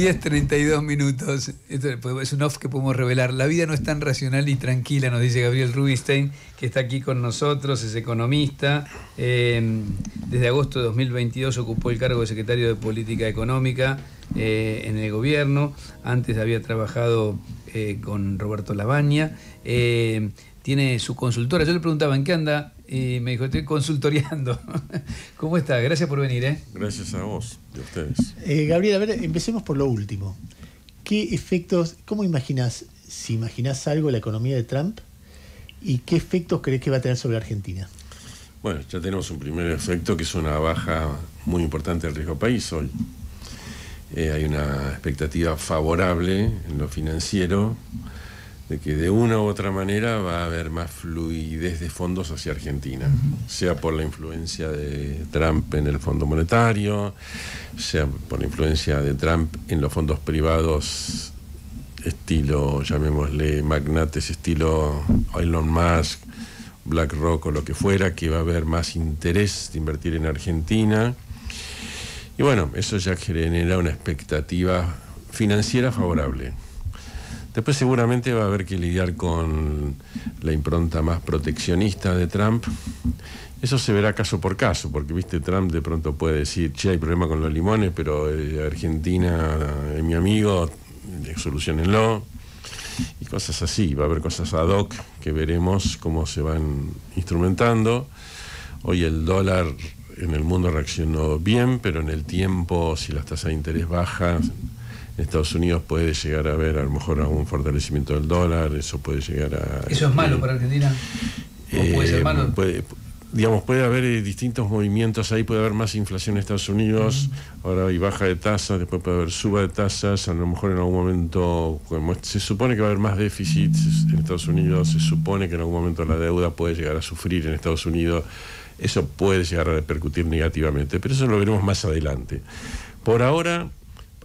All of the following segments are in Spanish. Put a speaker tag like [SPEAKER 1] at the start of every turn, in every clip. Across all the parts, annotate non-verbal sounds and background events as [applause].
[SPEAKER 1] 10.32 minutos. Pues, es un off que podemos revelar. La vida no es tan racional y tranquila, nos dice Gabriel Rubinstein, que está aquí con nosotros, es economista. Em, desde agosto de 2022 ocupó el cargo de secretario de Política Económica eh, en el gobierno. Antes había trabajado eh, con Roberto Labaña. Em, tiene su consultora. Yo le preguntaba, ¿en qué anda y me dijo, estoy consultoreando. [laughs] ¿Cómo está? Gracias por venir. ¿eh? Gracias a vos y a ustedes.
[SPEAKER 2] Eh, Gabriel, a ver, empecemos por lo último. ¿Qué efectos, cómo imaginas, si imaginas algo, la economía de Trump y qué efectos crees que va a tener sobre Argentina?
[SPEAKER 3] Bueno, ya tenemos un primer efecto que es una baja muy importante del riesgo país hoy. Eh, hay una expectativa favorable en lo financiero de que de una u otra manera va a haber más fluidez de fondos hacia Argentina, sea por la influencia de Trump en el Fondo Monetario, sea por la influencia de Trump en los fondos privados estilo, llamémosle magnates, estilo Elon Musk, BlackRock o lo que fuera, que va a haber más interés de invertir en Argentina. Y bueno, eso ya genera una expectativa financiera favorable. Después seguramente va a haber que lidiar con la impronta más proteccionista de Trump. Eso se verá caso por caso, porque viste, Trump de pronto puede decir, che, hay problema con los limones, pero eh, Argentina es mi amigo, eh, solucionenlo. Y cosas así, va a haber cosas ad hoc que veremos cómo se van instrumentando. Hoy el dólar en el mundo reaccionó bien, pero en el tiempo, si las tasas de interés bajan, en Estados Unidos puede llegar a haber a lo mejor algún fortalecimiento del dólar, eso puede llegar a... ¿Eso es malo para Argentina? ¿O eh, puede ser malo? digamos, puede haber eh, distintos movimientos ahí, puede haber más inflación en Estados Unidos, ahora hay baja de tasas, después puede haber suba de tasas, a lo mejor en algún momento, se supone que va a haber más déficit en Estados Unidos, se supone que en algún momento la deuda puede llegar a sufrir en Estados Unidos, eso puede llegar a repercutir negativamente, pero eso lo veremos más adelante. Por ahora,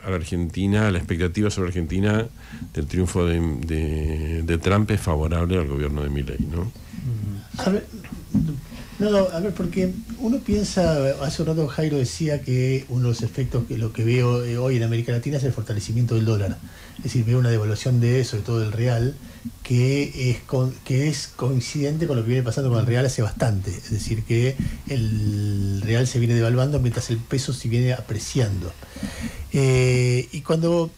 [SPEAKER 3] a la Argentina, la expectativa sobre Argentina del triunfo de, Trump es favorable al gobierno de Milley, ¿no?
[SPEAKER 2] Mm. A ver, no, a ver, porque uno piensa, hace un rato Jairo decía que uno de los efectos que lo que veo eh, hoy en América Latina es el fortalecimiento del dólar. Es decir, veo una devaluación de eso, de todo el real, que es, que es coincidente con lo que viene pasando con el real hace bastante. Es decir, que el real se viene devaluando mientras el peso se viene apreciando. Eh, y cuando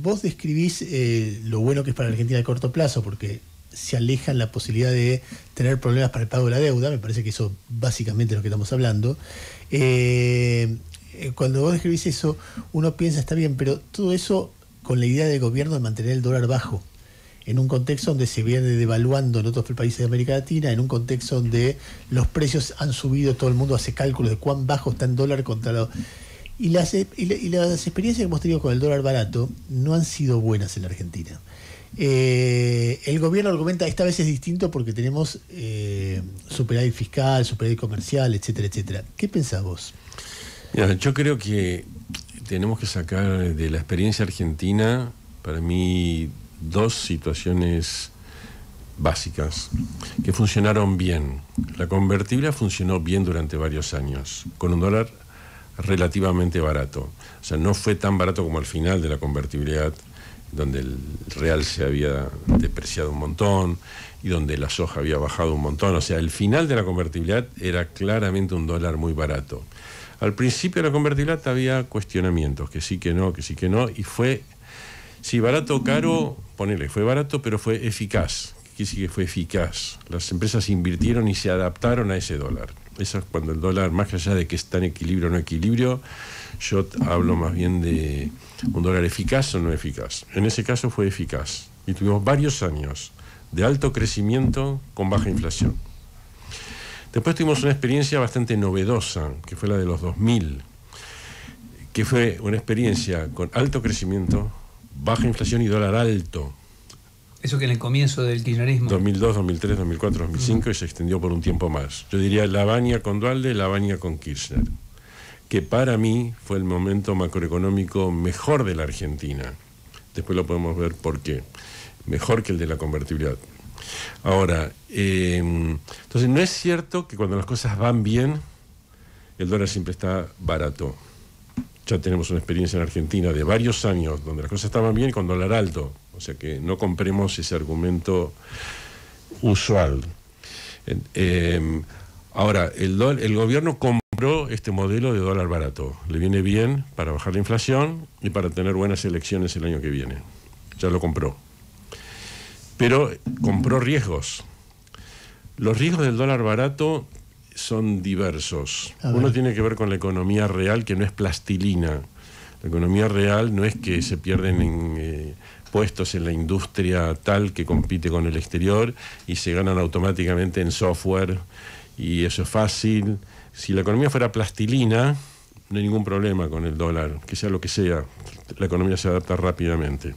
[SPEAKER 2] vos describís eh, lo bueno que es para la Argentina de corto plazo, porque se en la posibilidad de tener problemas para el pago de la deuda, me parece que eso básicamente es lo que estamos hablando. Eh, cuando vos describís eso, uno piensa, está bien, pero todo eso con la idea del gobierno de mantener el dólar bajo, en un contexto donde se viene devaluando en otros países de América Latina, en un contexto donde los precios han subido, todo el mundo hace cálculos de cuán bajo está el dólar contra los eh, y las, experiencias que hemos tenido con el dólar barato no han sido buenas en la Argentina. Eh, el gobierno argumenta, esta vez es distinto porque tenemos eh, superávit fiscal, superávit comercial, etcétera, etcétera. ¿Qué pensás vos?
[SPEAKER 3] yo creo que tenemos que sacar de la experiencia argentina, para mí, dos situaciones básicas que funcionaron bien. La convertible funcionó bien durante varios años, con un dólar relativamente barato. O sea, no fue tan barato como al final de la convertibilidad, donde el real se había depreciado un montón y donde la soja había bajado un montón. O sea, el final de la convertibilidad era claramente un dólar muy barato. Al principio de la convertibilidad había cuestionamientos, que sí, que no, que sí, que no, y fue, si barato o caro, ponele, fue barato, pero fue eficaz. Aquí sí que fue eficaz. Las empresas invirtieron y se adaptaron a ese dólar. Eso es cuando el dólar, más allá de que está en equilibrio o no equilibrio, yo hablo más bien de un dólar eficaz o no eficaz. En ese caso fue eficaz y tuvimos varios años de alto crecimiento con baja inflación. Después tuvimos una experiencia bastante novedosa, que fue la de los 2000, que fue una experiencia con alto crecimiento, baja inflación y dólar alto, eso que en el comienzo del kirchnerismo. 2002, 2003, 2004, 2005 y se extendió por un tiempo más. Yo diría la baña con Dualde, la baña con Kirchner, que para mí fue el momento macroeconómico mejor de la Argentina. Después lo podemos ver por qué. Mejor que el de la convertibilidad. Ahora, em, entonces no es cierto que cuando las cosas van bien, el dólar siempre está barato. Ya tenemos una experiencia en Argentina de varios años donde las cosas estaban bien con dólar alto, o sea que no compremos ese argumento usual. Em, ahora, el, el gobierno compró este modelo de dólar barato. Le viene bien para bajar la inflación y para tener buenas elecciones el año que viene. Ya lo compró. Pero compró riesgos. Los riesgos del dólar barato son diversos. Uno tiene que ver con la economía real, que no es plastilina. La economía real no es que se pierden en, eh, puestos en la industria tal que compite con el exterior y se ganan automáticamente en software y eso es fácil. Si la economía fuera plastilina, no hay ningún problema con el dólar, que sea lo que sea, la economía se adapta rápidamente.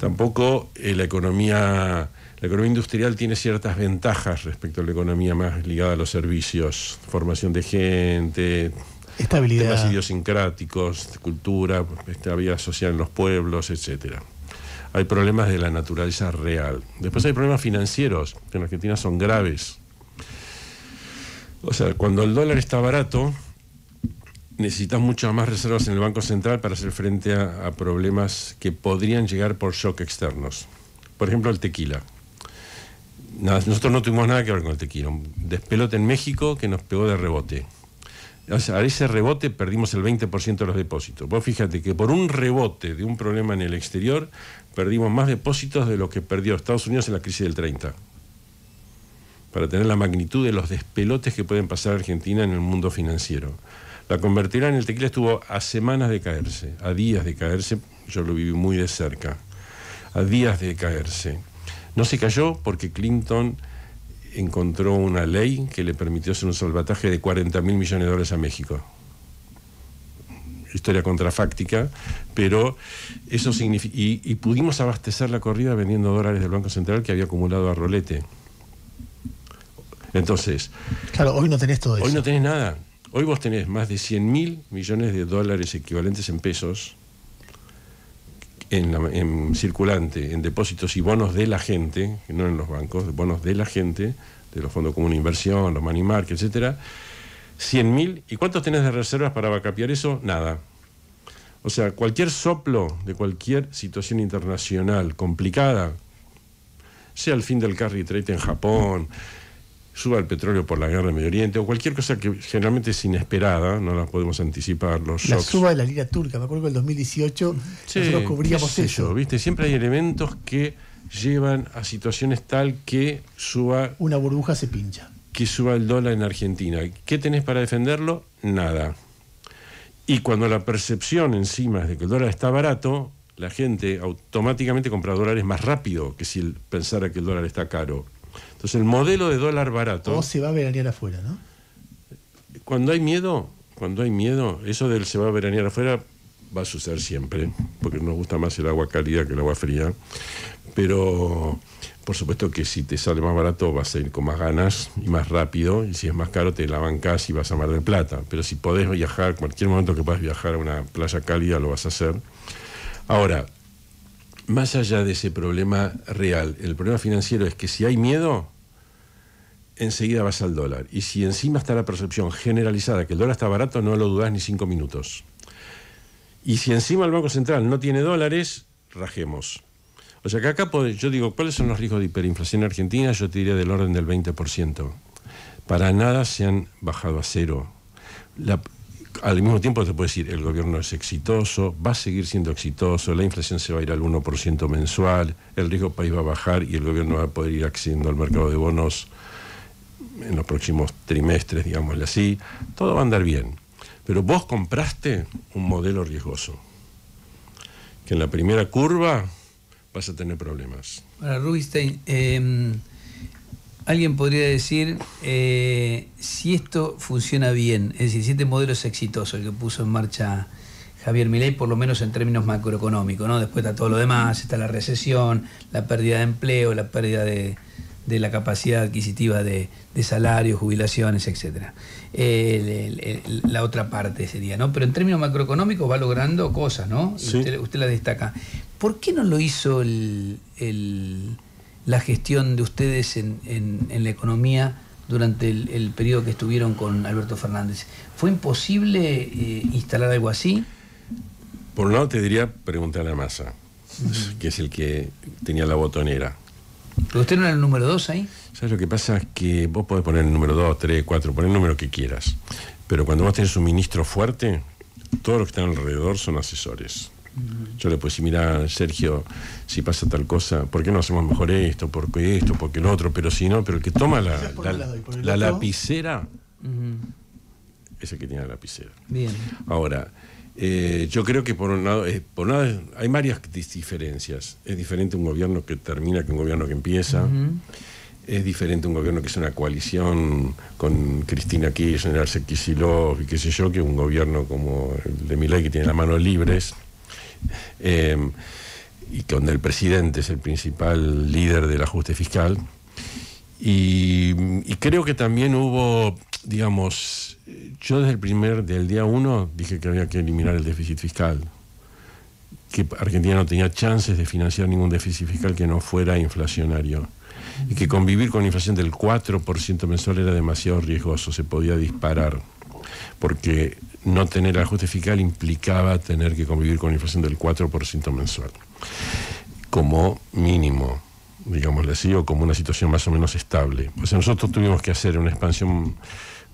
[SPEAKER 3] Tampoco eh, la economía... La economía industrial tiene ciertas ventajas respecto a la economía más ligada a los servicios, formación de gente, Estabilidad. temas idiosincráticos, cultura, estabilidad social en los pueblos, etcétera hay problemas de la naturaleza real. Después hay problemas financieros, que en Argentina son graves. O sea, cuando el dólar está barato, necesitas muchas más reservas en el Banco Central para hacer frente a, problemas que podrían llegar por shock externos. Por ejemplo, el tequila. nosotros no tuvimos nada que ver con el tequila. Un despelote en México que nos pegó de rebote a ese rebote perdimos el 20% de los depósitos. Vos fíjate que por un rebote de un problema en el exterior, perdimos más depósitos de lo que perdió Estados Unidos en la crisis del 30. Para tener la magnitud de los despelotes que pueden pasar Argentina en el mundo financiero. La convertirá en el tequila estuvo a semanas de caerse, a días de caerse, yo lo viví muy de cerca, a días de caerse. No se cayó porque Clinton encontró una ley que le permitió hacer un salvataje de 40 mil millones de dólares a México. Historia contrafáctica, pero eso significa. Y, pudimos abastecer la corrida vendiendo dólares del Banco Central que había acumulado a rolete. Entonces.
[SPEAKER 2] Claro, hoy no tenés todo eso.
[SPEAKER 3] Hoy no tenés nada. Hoy vos tenés más de 100 mil millones de dólares equivalentes en pesos en, circulante, en depósitos y bonos de la gente, no en los bancos, bonos de la gente, de los fondos comunes de inversión, los money market, etcétera, 100.000, mil. ¿Y cuántos tenés de reservas para vacapiar eso? Nada. O sea, cualquier soplo de cualquier situación internacional complicada, sea el fin del carry trade en Japón, suba el petróleo por la guerra de Medio Oriente o cualquier cosa que generalmente es inesperada, no la podemos anticipar los La suba
[SPEAKER 2] de la lira turca, me acuerdo que en 2018 nosotros cubríamos eso. ¿viste? Siempre hay
[SPEAKER 3] elementos que llevan a situaciones tal que suba... Una burbuja se pincha. Que suba el dólar en Argentina. ¿Qué tenés para defenderlo? Nada. Y cuando la percepción encima es de que el dólar está barato, la gente automáticamente compra dólares más rápido que si pensara que el dólar está caro. Entonces el modelo de dólar barato... ¿Cómo
[SPEAKER 2] se va a veranear afuera, no?
[SPEAKER 3] Cuando hay miedo, cuando hay miedo, eso del se va a veranear afuera va a suceder siempre, porque nos gusta más el agua cálida que el agua fría, pero por supuesto que si te sale más barato vas a ir con más ganas y más rápido, y si es más caro te la bancás y vas a Mar de Plata, pero si podés viajar, cualquier momento que puedas viajar a una playa cálida lo vas a hacer. Ahora, más allá de ese problema real, el problema financiero es que si hay miedo, enseguida vas al dólar. Y si encima está la percepción generalizada que el dólar está barato, no lo dudás ni cinco minutos. Y si encima el Banco Central no tiene dólares, rajemos. O sea que acá yo digo, ¿cuáles son los riesgos de hiperinflación en Argentina? Yo te diría del orden del 20%. Para nada se han bajado a cero. La, al mismo tiempo te puede decir, el gobierno es exitoso, va a seguir siendo exitoso, la inflación se va a ir al 1% mensual, el riesgo país va a bajar y el gobierno va a poder ir accediendo al mercado de bonos en los próximos trimestres, digámosle así. Todo va a andar bien. Pero vos compraste un modelo riesgoso, que en la primera curva vas a tener problemas
[SPEAKER 1] alguien podría decir, eh, si esto funciona bien, es decir, si este modelo es exitoso, el que puso en marcha Javier Milei, por lo menos en términos macroeconómicos, ¿no? Después está todo lo demás, está la recesión, la pérdida de empleo, la pérdida de, la capacidad adquisitiva de, salarios, jubilaciones, etc. la otra parte sería, ¿no? Pero en términos macroeconómicos va logrando cosas, ¿no? Usted, la destaca. ¿Por qué no lo hizo el la gestión de ustedes en, la economía durante el, periodo que estuvieron con Alberto Fernández. ¿Fue imposible eh, instalar algo así?
[SPEAKER 3] Por un lado te diría preguntar a la masa, que es el que tenía la botonera. ¿Pero usted no era el número dos ahí? ¿Sabes lo que pasa? Es que vos podés poner el número dos, tres, cuatro, poner el número que quieras. Pero cuando vos tenés un ministro fuerte, todos los que están alrededor son asesores. Yo le puedo decir, mira, Sergio, si pasa tal cosa, ¿por qué no hacemos mejor esto? ¿Por qué esto? ¿Por qué lo otro? Pero si no, pero el que toma la, lapicera ese que tiene la lapicera. Bien. Ahora, eh, yo creo que por un lado, eh, por un hay varias diferencias. Es diferente un gobierno que termina que un gobierno que empieza. Es diferente un gobierno que es una coalición con Cristina Kirchner, Arce Kicillof y qué sé yo, que un gobierno como el de Milei que tiene las manos libres. Em, y donde el presidente es el principal líder del ajuste fiscal. Y, creo que también hubo, digamos, yo desde el primer, del día uno, dije que había que eliminar el déficit fiscal, que Argentina no tenía chances de financiar ningún déficit fiscal que no fuera inflacionario y que convivir con inflación del 4% mensual era demasiado riesgoso, se podía disparar, porque no tener ajuste fiscal implicaba tener que convivir con una inflación del 4% mensual, como mínimo, digamos, así, o como una situación más o menos estable. nosotros tuvimos que hacer una expansión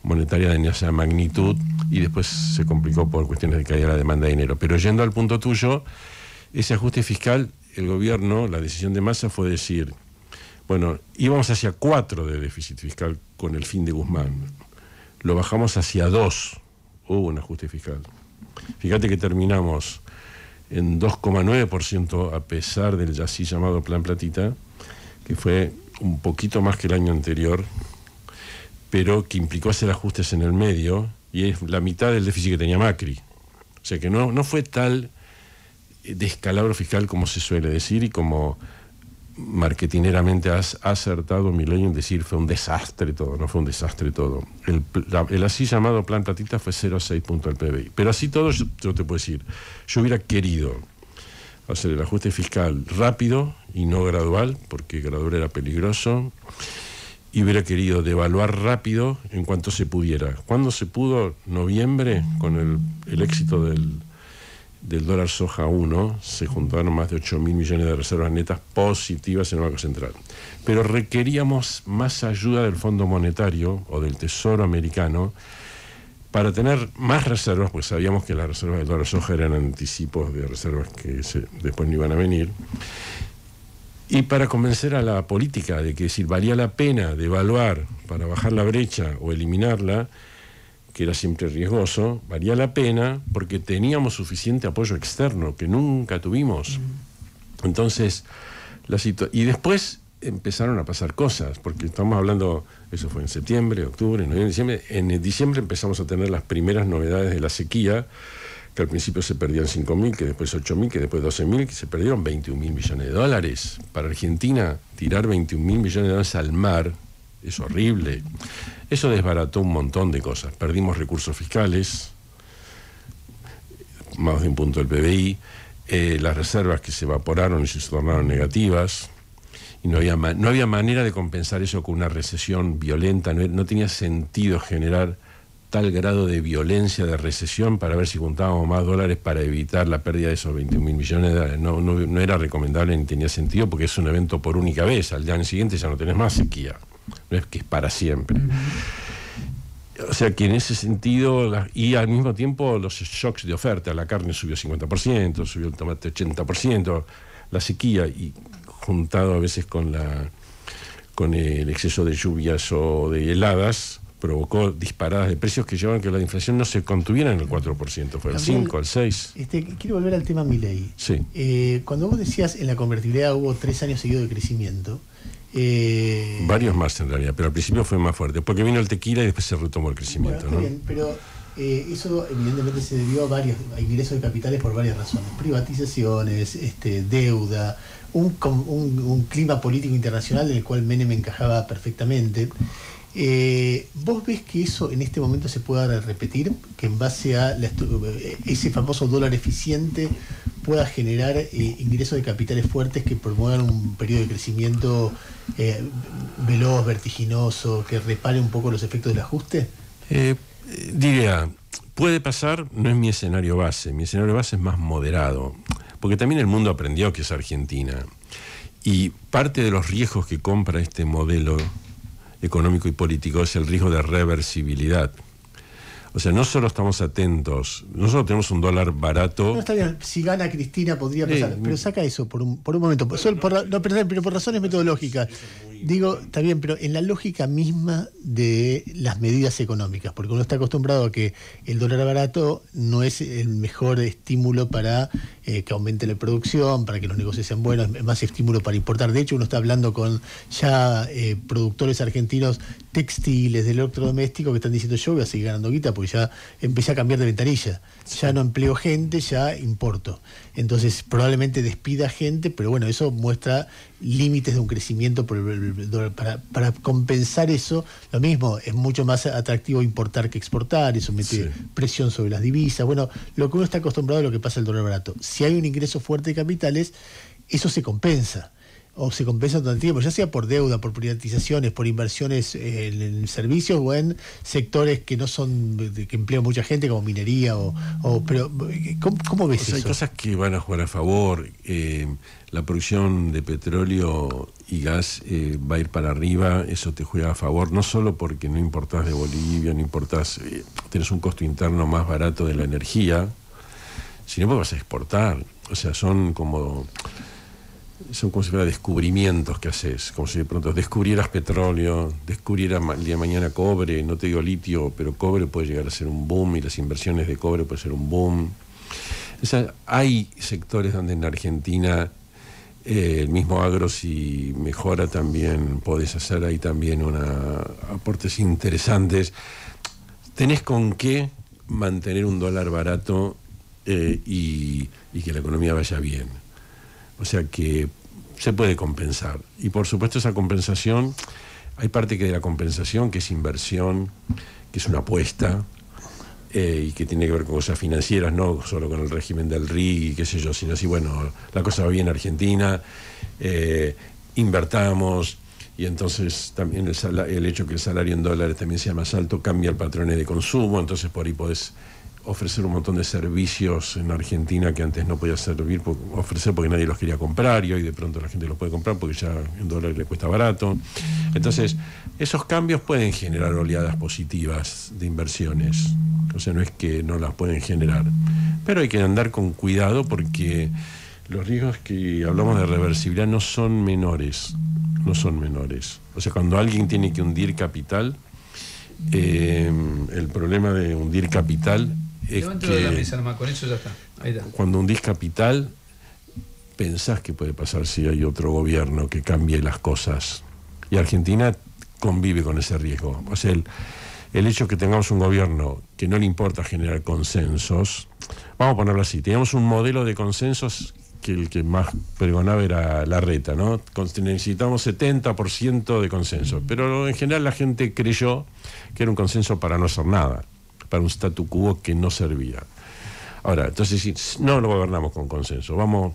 [SPEAKER 3] monetaria de esa magnitud y después se complicó por cuestiones de caída de la demanda de dinero. Pero yendo al punto tuyo, ese ajuste fiscal, el gobierno, la decisión de Massa fue decir, bueno, íbamos hacia 4 de déficit fiscal con el fin de Guzmán, lo bajamos hacia 2 hubo un ajuste fiscal. Fíjate que terminamos en 2,9% a pesar del ya así llamado Plan Platita, que fue un poquito más que el año anterior, pero que implicó hacer ajustes en el medio y es la mitad del déficit que tenía Macri. O sea que no, no fue tal eh, descalabro fiscal como se suele decir y como marketineramente has acertado, ley en decir fue un desastre todo, no fue un desastre todo. El, así llamado plan platita fue 0,6 punto del PBI. Pero así todo, yo, te puedo decir, yo hubiera querido hacer el ajuste fiscal rápido y no gradual, porque gradual era peligroso, y hubiera querido devaluar rápido en cuanto se pudiera. ¿Cuándo se pudo? Noviembre, con el éxito del del dólar soja 1 se juntaron más de 8 mil millones de reservas netas positivas en el Banco Central. Pero requeríamos más ayuda del Fondo Monetario o del Tesoro Americano para tener más reservas, pues sabíamos que las reservas del dólar soja eran anticipos de reservas que se, después no iban a venir, y para convencer a la política de que si valía la pena devaluar para bajar la brecha o eliminarla, que era siempre riesgoso, valía la pena porque teníamos suficiente apoyo externo que nunca tuvimos. Mm. Entonces, la y después empezaron a pasar cosas, porque estamos hablando, eso fue en septiembre, octubre, noviembre, diciembre, en diciembre empezamos a tener las primeras novedades de la sequía, que al principio se perdían 5.000, que después 8.000, que después 12.000, que se perdieron 21.000 millones de dólares. Para Argentina, tirar 21.000 millones de dólares al mar es horrible. Eso desbarató un montón de cosas. Perdimos recursos fiscales, más de un punto del PBI, eh, las reservas que se evaporaron y se tornaron negativas, y no había, no había manera de compensar eso con una recesión violenta, no, tenía sentido generar tal grado de violencia, de recesión, para ver si juntábamos más dólares para evitar la pérdida de esos 21 mil millones de dólares. No, no era recomendable ni tenía sentido porque es un evento por única vez. Al día siguiente ya no tenés más sequía que es para siempre. O sea que en ese sentido, y al mismo tiempo los shocks de oferta, la carne subió 50%, subió el tomate 80%, la sequía, y juntado a veces con, la, con el exceso de lluvias o de heladas, provocó disparadas de precios que llevan a que la inflación no se contuviera en el 4%, fue el 5, al 6.
[SPEAKER 2] Este, quiero volver al tema Milei. Sí. Eh, cuando vos decías en la convertibilidad hubo tres años seguidos de crecimiento,
[SPEAKER 3] eh, varios más en realidad, pero al principio fue más fuerte, porque vino el tequila y después se retomó el crecimiento. bien,
[SPEAKER 2] pero eh, eso evidentemente se debió a varios ingresos de capitales por varias razones, privatizaciones, este, deuda, un, un, clima político internacional en el cual Menem encajaba perfectamente. Eh, ¿Vos ves que eso en este momento se pueda repetir? Que en base a ese famoso dólar eficiente pueda generar eh, ingresos de capitales fuertes que promuevan un periodo de crecimiento eh, veloz, vertiginoso, que repare un poco los efectos del ajuste?
[SPEAKER 3] Eh, diría, puede pasar, no es mi escenario base, mi escenario base es más moderado, porque también el mundo aprendió que es Argentina. Y parte de los riesgos que compra este modelo económico y político es el riesgo de reversibilidad. O sea, no solo estamos atentos, no solo tenemos un dólar barato. No está
[SPEAKER 2] bien, si gana Cristina podría pasar, pero saca eso por un, momento. no, por, perdón, pero por razones metodológicas. Digo, está bien, pero en la lógica misma de las medidas económicas, porque uno está acostumbrado a que el dólar barato no es el mejor estímulo para eh, que aumente la producción, para que los negocios sean buenos, es más estímulo para importar. De hecho, uno está hablando con ya eh, productores argentinos textiles, del electrodoméstico que están diciendo yo voy a seguir ganando guita porque ya empecé a cambiar de ventanilla. Ya no empleo gente, ya importo. Entonces probablemente despida gente, pero bueno, eso muestra límites de un crecimiento para, compensar eso. Lo mismo, es mucho más atractivo importar que exportar, eso mete presión sobre las divisas. Bueno, lo que uno está acostumbrado a lo que pasa el dólar barato. Si hay un ingreso fuerte de capitales, eso se compensa o se compensa todo el tiempo, ya sea por deuda, por privatizaciones, por inversiones eh, en, servicios o en sectores que no son que emplean mucha gente, como minería o, pero eh, ¿cómo, ves eso? Hay cosas
[SPEAKER 3] que van a jugar a favor. Eh, la producción de petróleo y gas va a ir para arriba, eso te juega a favor, no solo porque no importás de Bolivia, no importás, tienes un costo interno más barato de la energía, sino porque vas a exportar. O sea, son como son como si fuera descubrimientos que haces, como si de pronto descubrieras petróleo, descubrieras el día de mañana cobre, no te digo litio, pero cobre puede llegar a ser un boom y las inversiones de cobre puede ser un boom. O hay sectores donde en Argentina eh, el mismo agro si mejora también podés hacer ahí también aportes interesantes. Tenés con qué mantener un dólar barato eh, y que la economía vaya bien. O sea que se puede compensar. Y por supuesto esa compensación, hay parte que de la compensación que es inversión, que es una apuesta, eh, y que tiene que ver con cosas financieras, no solo con el régimen del RIG y qué sé yo, sino así, bueno, la cosa va bien en Argentina, eh, invertamos, y entonces también el, el, hecho que el salario en dólares también sea más alto cambia el patrón de consumo, entonces por ahí podés ofrecer un montón de servicios en Argentina que antes no podía servir, ofrecer porque nadie los quería comprar y hoy de pronto la gente los puede comprar porque ya en dólar le cuesta barato. Entonces, esos cambios pueden generar oleadas positivas de inversiones. O sea, no es que no las pueden generar. Pero hay que andar con cuidado porque los riesgos que hablamos de reversibilidad no son menores. No son menores. O sea, cuando alguien tiene que hundir capital, eh, el problema de hundir capital de la mesa eso ya está. Cuando hundís capital, pensás que puede pasar si hay otro gobierno que cambie las cosas. Y Argentina convive con ese riesgo. O sea, el, el hecho de que tengamos un gobierno que no le importa generar consensos, vamos a ponerlo así, teníamos un modelo de consensos que el que más pregonaba era la reta, ¿no? Necesitamos 70% de consenso, pero en general la gente creyó que era un consenso para no hacer nada para un statu quo que no servía. Ahora, entonces, si no lo gobernamos con consenso, vamos,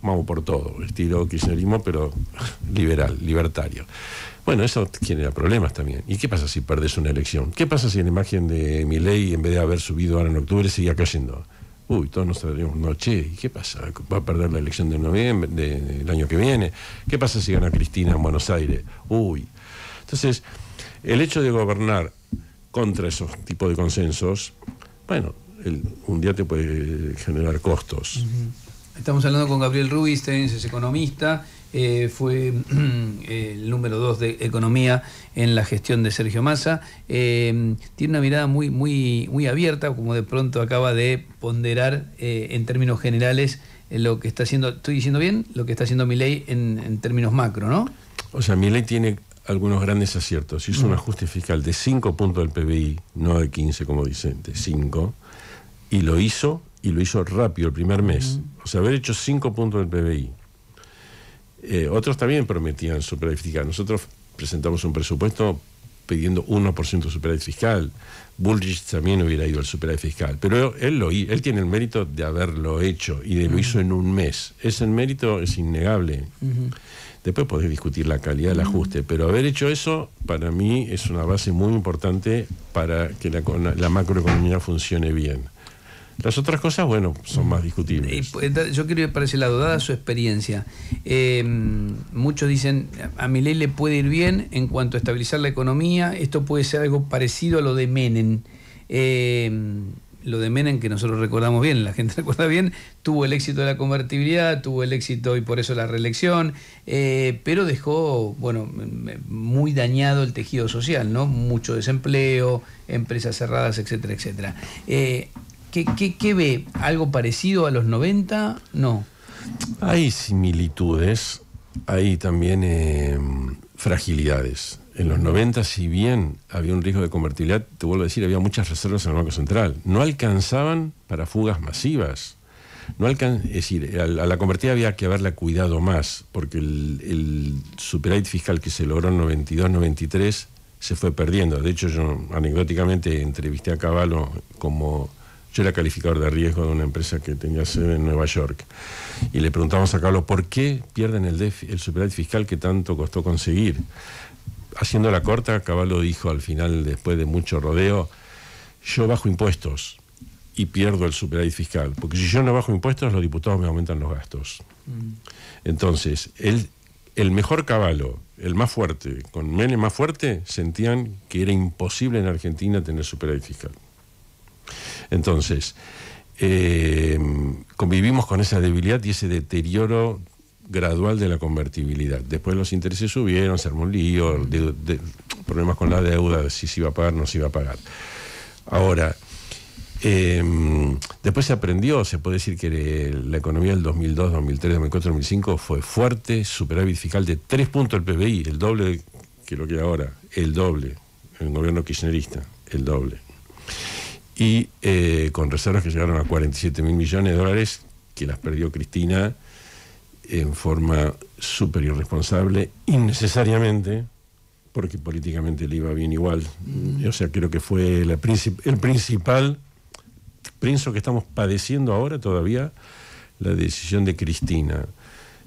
[SPEAKER 3] vamos por todo, estilo kirchnerismo, pero [laughs] liberal, libertario. Bueno, eso genera problemas también. ¿Y qué pasa si perdés una elección? ¿Qué pasa si la imagen de mi ley, en vez de haber subido ahora en octubre, seguía cayendo? Uy, todos nos traíamos noche, ¿y qué pasa? ¿Va a perder la elección de noviembre, del año que viene? ¿Qué pasa si gana Cristina en Buenos Aires? Uy. Entonces, el hecho de gobernar contra esos tipos de consensos, bueno, un día te puede generar costos. Estamos
[SPEAKER 1] hablando con Gabriel Rubinstein, es economista, eh, fue [clears throat] el número dos de economía en la gestión de Sergio Massa. Eh, tiene una mirada muy, muy, muy abierta, como de pronto acaba de ponderar eh, en términos generales lo que está haciendo, estoy diciendo bien, lo que está haciendo mi ley en términos macro, ¿no? O sea, mi ley tiene
[SPEAKER 3] algunos grandes aciertos. Hizo un ajuste mm. fiscal de 5 puntos del PBI, no de 15 como dicen, de 5, y lo hizo, y lo hizo rápido el primer mes. Mm. O sea, haber hecho 5 puntos del PBI. Eh, otros también prometían superávit fiscal. Nosotros presentamos un presupuesto pidiendo 1% de superávit fiscal. Bullrich también hubiera ido al superávit fiscal. Pero él, lo, él tiene el mérito de haberlo hecho y de lo mm. hizo en un mes. Ese mérito es innegable. Después podés discutir la calidad del ajuste, pero haber hecho eso para mí es una base muy importante para que la, macroeconomía funcione bien. Las otras cosas, bueno, son más discutibles.
[SPEAKER 1] Pues, yo quiero que para ese lado, dada su experiencia. Eh, muchos dicen, a mi ley le puede ir bien en cuanto a estabilizar la economía, esto puede ser algo parecido a lo de Menem. Eh, lo de Menem, que nosotros recordamos bien, la gente [laughs] recuerda bien, tuvo el éxito de la convertibilidad, tuvo el éxito y por eso la reelección, eh, pero dejó, bueno, muy dañado el tejido social, ¿no? Mucho desempleo, empresas cerradas, etcétera, etcétera. Eh, ¿qué, qué, qué ve? ¿Algo parecido a los 90?
[SPEAKER 3] No. Hay similitudes, hay también eh, fragilidades en los 90, si bien había un riesgo de convertibilidad, te vuelvo a decir, había muchas reservas en el Banco Central. No alcanzaban para fugas masivas. No es decir, a la convertida había que haberla cuidado más, porque el, superávit fiscal que se logró en 92-93 se fue perdiendo. De hecho, yo anecdóticamente entrevisté a Caballo como yo era calificador de riesgo de una empresa que tenía sede en Nueva York. Y le preguntamos a Carlos, ¿por qué pierden el, el superávit fiscal que tanto costó conseguir? haciendo la corta, Caballo dijo al final, después de mucho rodeo, yo bajo impuestos y pierdo el superávit fiscal, porque si yo no bajo impuestos, los diputados me aumentan los gastos. Mm. Entonces, el, mejor caballo, el más fuerte, con menos más fuerte, sentían que era imposible en Argentina tener superávit fiscal. Entonces, eh, convivimos con esa debilidad y ese deterioro gradual de la convertibilidad. Después los intereses subieron, se armó un lío, problemas con la deuda, si se iba a pagar, no se iba a pagar. Ahora, em, después se aprendió, se puede decir que la economía del 2002, 2003, 2004, 2005 fue fuerte, superávit fiscal de 3 puntos el PBI, el doble que lo que hay ahora, el doble, el gobierno kirchnerista, el doble. Y eh, con reservas que llegaron a 47 mil millones de dólares, que las perdió Cristina en forma súper irresponsable, innecesariamente, porque políticamente le iba bien igual. Mm. O sea, creo que fue la el principal pienso que estamos padeciendo ahora todavía la decisión de Cristina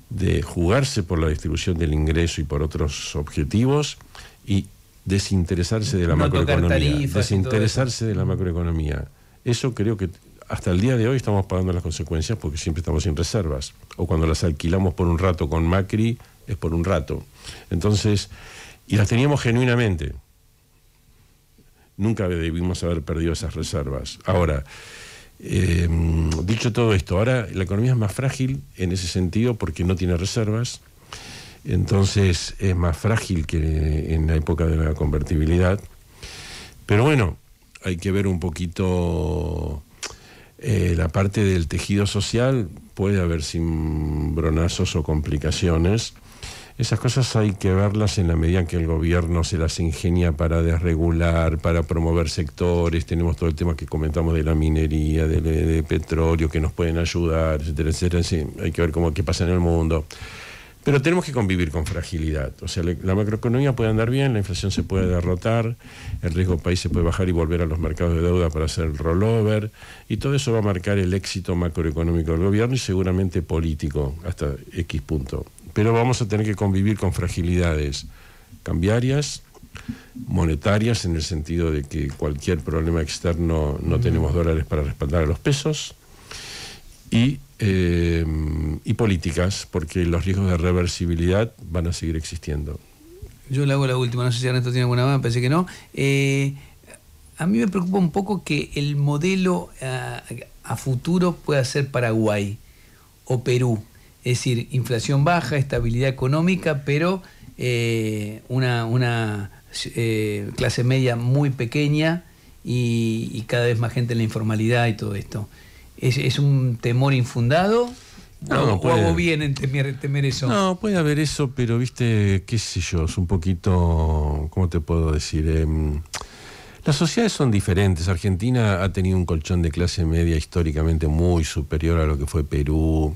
[SPEAKER 3] de jugarse por la distribución del ingreso y por otros objetivos y desinteresarse de la macroeconomía, desinteresarse de la macroeconomía. Eso creo que hasta el día de hoy estamos pagando las consecuencias porque siempre estamos sin reservas. O cuando las alquilamos por un rato con Macri, es por un rato. Entonces, y las teníamos genuinamente. Nunca debimos haber perdido esas reservas. Ahora, em, dicho todo esto, ahora la economía es más frágil en ese sentido porque no tiene reservas. Entonces es más frágil que en la época de la convertibilidad. Pero bueno, hay que ver un poquito eh, la parte del tejido social puede haber simbronazos o complicaciones. Esas cosas hay que verlas en la medida en que el gobierno se las ingenia para desregular, para promover sectores. Tenemos todo el tema que comentamos de la minería, de, petróleo, que nos pueden ayudar, etcétera, etcétera. hay que ver cómo qué pasa en el mundo. Pero tenemos que convivir con fragilidad. O sea, la macroeconomía puede andar bien, la inflación se puede derrotar, el riesgo país se puede bajar y volver a los mercados de deuda para hacer el rollover. Y todo eso va a marcar el éxito macroeconómico del gobierno y seguramente político hasta X punto. Pero vamos a tener que convivir con fragilidades cambiarias, monetarias, en el sentido de que cualquier problema externo no tenemos dólares para respaldar a los pesos eh, y, políticas, porque los riesgos de reversibilidad van a seguir existiendo.
[SPEAKER 1] Yo le hago la última, no sé si Ernesto tiene alguna más, pensé que no. Eh, a mí me preocupa un poco que el modelo eh, a, futuro pueda ser Paraguay o Perú. Es decir, inflación baja, estabilidad económica, pero una, clase media muy pequeña y, cada vez más gente en la informalidad y todo esto. ¿Es, un temor infundado?
[SPEAKER 3] No, no hago
[SPEAKER 1] bien en temer, eso? No,
[SPEAKER 3] puede haber eso, pero viste, qué sé yo, es un poquito, ¿cómo te puedo decir? Em, las sociedades son diferentes. Argentina ha tenido un colchón de clase media históricamente muy superior a lo que fue Perú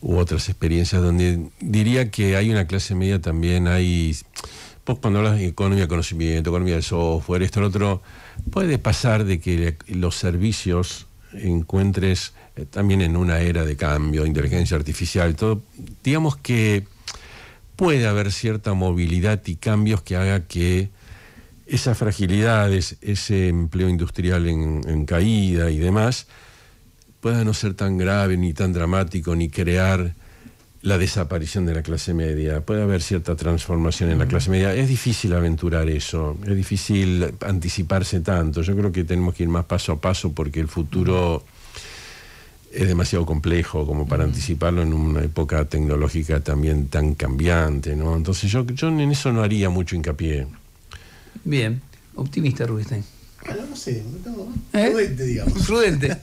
[SPEAKER 3] u otras experiencias donde diría que hay una clase media también, hay cuando hablas de economía de conocimiento, economía de software, esto, lo otro, puede pasar de que los servicios encuentres eh, también en una era de cambio, inteligencia artificial, todo, digamos que puede haber cierta movilidad y cambios que haga que esas fragilidades, ese empleo industrial en, en caída y demás, pueda no ser tan grave ni tan dramático, ni crear la desaparición de la clase media, puede haber cierta transformación en la clase media. Es difícil aventurar eso, es difícil anticiparse tanto. Yo creo que tenemos que ir más paso a paso porque el futuro es demasiado complejo como para anticiparlo en una época tecnológica también tan cambiante, ¿no? Entonces yo, en eso no haría mucho hincapié.
[SPEAKER 1] Bien, optimista Rubinstein. no sé,
[SPEAKER 3] ¿Eh? prudente, digamos. Prudente.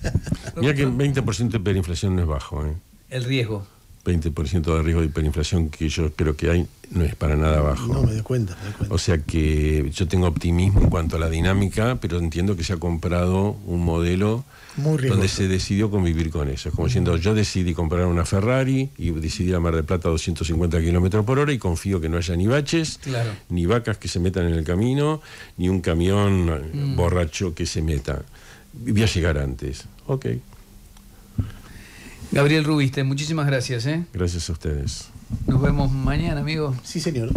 [SPEAKER 3] Mira que el 20% de perinflación no es bajo, ¿eh? El riesgo. 20% de riesgo de hiperinflación que yo creo que hay no es para nada bajo. No, me doy cuenta, O sea que yo tengo optimismo en cuanto a la dinámica, pero entiendo que se ha comprado un modelo donde se decidió convivir con eso. Es como diciendo, yo decidí comprar una Ferrari y decidí la Mar de Plata a 250 kilómetros por hora y confío que no haya ni baches, ni vacas que se metan en el camino, ni un camión mm. borracho que se meta. Voy a llegar antes.
[SPEAKER 1] Ok, Gabriel Rubiste, muchísimas gracias. ¿eh? Gracias a ustedes. Nos vemos mañana, amigo. Sí, señor.